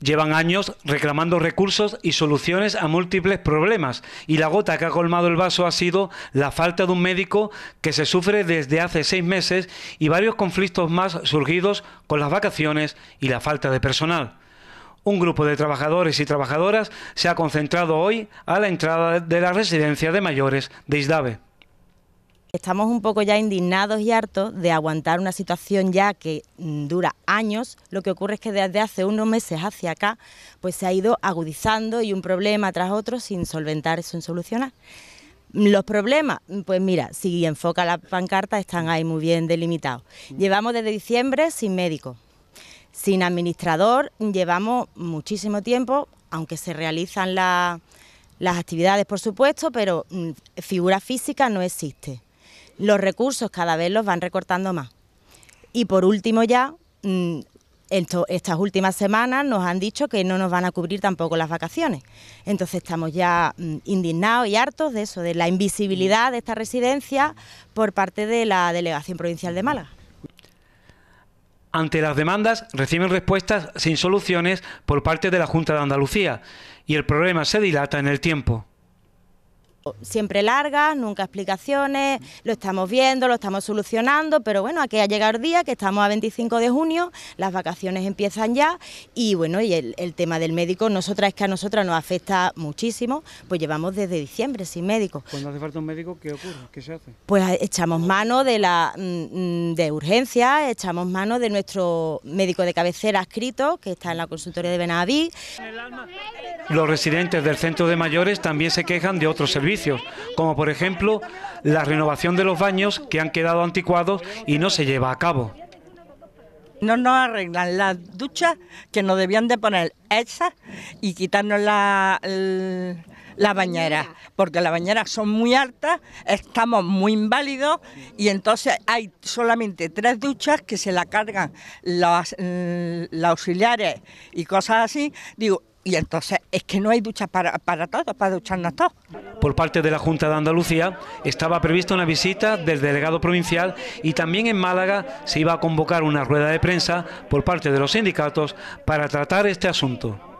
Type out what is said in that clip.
Llevan años reclamando recursos y soluciones a múltiples problemas y la gota que ha colmado el vaso ha sido la falta de un médico que se sufre desde hace seis meses y varios conflictos más surgidos con las vacaciones y la falta de personal. Un grupo de trabajadores y trabajadoras se ha concentrado hoy a la entrada de la residencia de mayores de Isdave. Estamos un poco ya indignados y hartos de aguantar una situación ya que mm, dura años. Lo que ocurre es que desde hace unos meses hacia acá, pues se ha ido agudizando y un problema tras otro sin solventar, eso, sin solucionar. Los problemas, mm, pues mira, si enfoca la pancarta, están ahí muy bien delimitados. Mm. Llevamos desde diciembre sin médico, sin administrador, llevamos muchísimo tiempo, aunque se realizan las actividades, por supuesto, pero figura física no existe los recursos cada vez los van recortando más. Y por último ya, mm, estas últimas semanas nos han dicho que no nos van a cubrir tampoco las vacaciones. Entonces estamos ya mm, indignados y hartos de eso, de la invisibilidad de esta residencia por parte de la Delegación Provincial de Málaga. Ante las demandas reciben respuestas sin soluciones por parte de la Junta de Andalucía y el problema se dilata en el tiempo siempre largas, nunca explicaciones, lo estamos viendo, lo estamos solucionando, pero bueno, aquí ha llegado el día, que estamos a 25 de junio, las vacaciones empiezan ya y bueno, y el, tema del médico, nosotras es que a nosotras nos afecta muchísimo, pues llevamos desde diciembre sin médico. Cuando hace falta un médico, ¿qué ocurre? ¿Qué se hace? Pues eh, echamos mano de la mm, mm, de urgencia, echamos mano de nuestro médico de cabecera escrito, que está en la consultoría de Benaví. Los residentes del centro de mayores también se quejan de otros servicios como por ejemplo la renovación de los baños que han quedado anticuados y no se lleva a cabo. No nos arreglan las duchas que nos debían de poner esas y quitarnos la, la bañera, porque las bañeras son muy altas, estamos muy inválidos y entonces hay solamente tres duchas que se la cargan los, eh, auxiliares y cosas así. Digo, y entonces es que no hay ducha para, todos, para ducharnos todos. Por parte de la Junta de Andalucía estaba prevista una visita del delegado provincial y también en Málaga se iba a convocar una rueda de prensa por parte de los sindicatos para tratar este asunto.